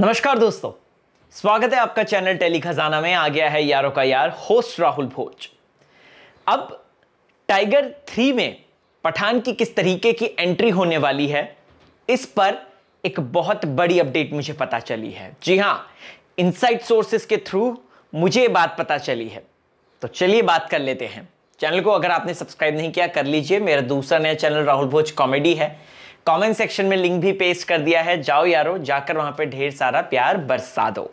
नमस्कार दोस्तों स्वागत है आपका चैनल टेली खजाना में आ गया है यारों का यार होस्ट राहुल भोज अब टाइगर थ्री में पठान की किस तरीके की एंट्री होने वाली है इस पर एक बहुत बड़ी अपडेट मुझे पता चली है जी हाँ इनसाइट सोर्सेस के थ्रू मुझे बात पता चली है तो चलिए बात कर लेते हैं चैनल को अगर आपने सब्सक्राइब नहीं किया कर लीजिए मेरा दूसरा नया चैनल राहुल भोज कॉमेडी है कमेंट सेक्शन में लिंक भी पेस्ट कर दिया है जाओ यारो जाकर वहां पे ढेर सारा प्यार बरसा दो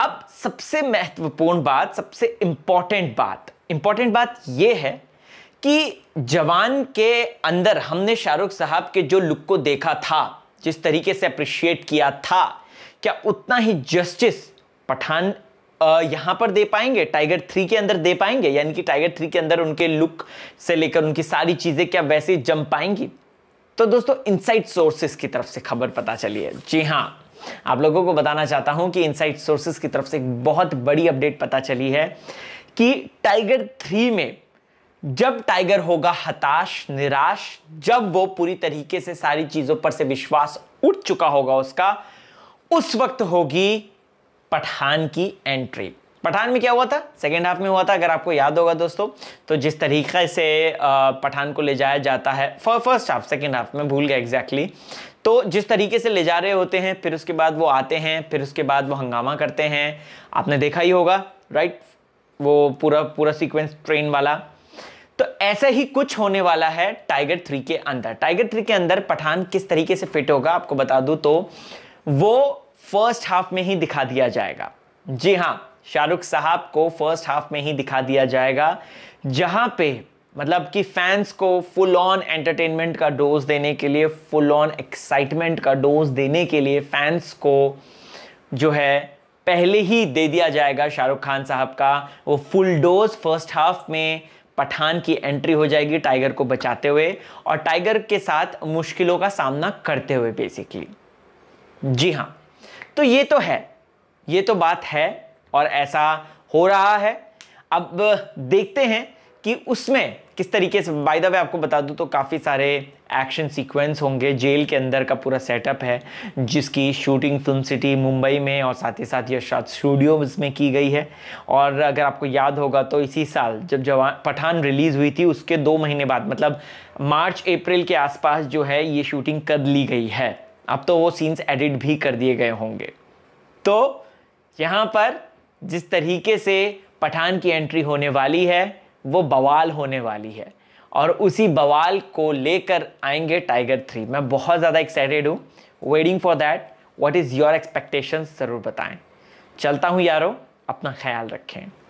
अब सबसे महत्वपूर्ण बात सबसे इंपॉर्टेंट बात इंपॉर्टेंट बात यह है कि जवान के अंदर हमने शाहरुख साहब के जो लुक को देखा था जिस तरीके से अप्रिशिएट किया था क्या उतना ही जस्टिस पठान यहां पर दे पाएंगे टाइगर थ्री के अंदर दे पाएंगे यानी कि टाइगर थ्री के अंदर उनके लुक से लेकर उनकी सारी चीज़ें क्या वैसे जम पाएंगी तो दोस्तों इनसाइट सोर्सेस की तरफ से खबर पता चली है जी हाँ आप लोगों को बताना चाहता हूं कि इनसाइट सोर्सेस की तरफ से एक बहुत बड़ी अपडेट पता चली है कि टाइगर थ्री में जब टाइगर होगा हताश निराश जब वो पूरी तरीके से सारी चीजों पर से विश्वास उठ चुका होगा उसका उस वक्त होगी पठान की एंट्री पठान में क्या हुआ था सेकेंड हाफ में हुआ था अगर आपको याद होगा दोस्तों तो जिस तरीके से पठान को ले जाया जाता है फर्स्ट हाफ सेकेंड हाफ में भूल गया एग्जैक्टली तो जिस तरीके से ले जा रहे होते हैं फिर उसके बाद वो आते हैं फिर उसके बाद वो हंगामा करते हैं आपने देखा ही होगा राइट वो पूरा पूरा सीक्वेंस ट्रेन वाला तो ऐसा ही कुछ होने वाला है टाइगर थ्री के अंदर टाइगर थ्री के अंदर पठान किस तरीके से फिट होगा आपको बता दूं तो वो फर्स्ट हाफ में ही दिखा दिया जाएगा जी हाँ शाहरुख साहब को फर्स्ट हाफ में ही दिखा दिया जाएगा जहां पे मतलब कि फैंस को फुल ऑन एंटरटेनमेंट का डोज देने के लिए फुल ऑन एक्साइटमेंट का डोज देने के लिए फैंस को जो है पहले ही दे दिया जाएगा शाहरुख खान साहब का वो फुल डोज फर्स्ट हाफ में पठान की एंट्री हो जाएगी टाइगर को बचाते हुए और टाइगर के साथ मुश्किलों का सामना करते हुए बेसिकली जी हाँ तो ये तो है ये तो बात है और ऐसा हो रहा है अब देखते हैं कि उसमें किस तरीके से बाय द वे आपको बता दूं तो काफ़ी सारे एक्शन सीक्वेंस होंगे जेल के अंदर का पूरा सेटअप है जिसकी शूटिंग फिल्म सिटी मुंबई में और साथ ही साथ यशराज स्टूडियो स्टूडियोज में की गई है और अगर आपको याद होगा तो इसी साल जब जवान पठान रिलीज़ हुई थी उसके दो महीने बाद मतलब मार्च अप्रैल के आसपास जो है ये शूटिंग कर ली गई है अब तो वो सीन्स एडिट भी कर दिए गए होंगे तो यहाँ पर जिस तरीके से पठान की एंट्री होने वाली है वो बवाल होने वाली है और उसी बवाल को लेकर आएंगे टाइगर थ्री मैं बहुत ज़्यादा एक्साइटेड हूँ waiting for that what is your expectations ज़रूर बताएं चलता हूँ यारो अपना ख्याल रखें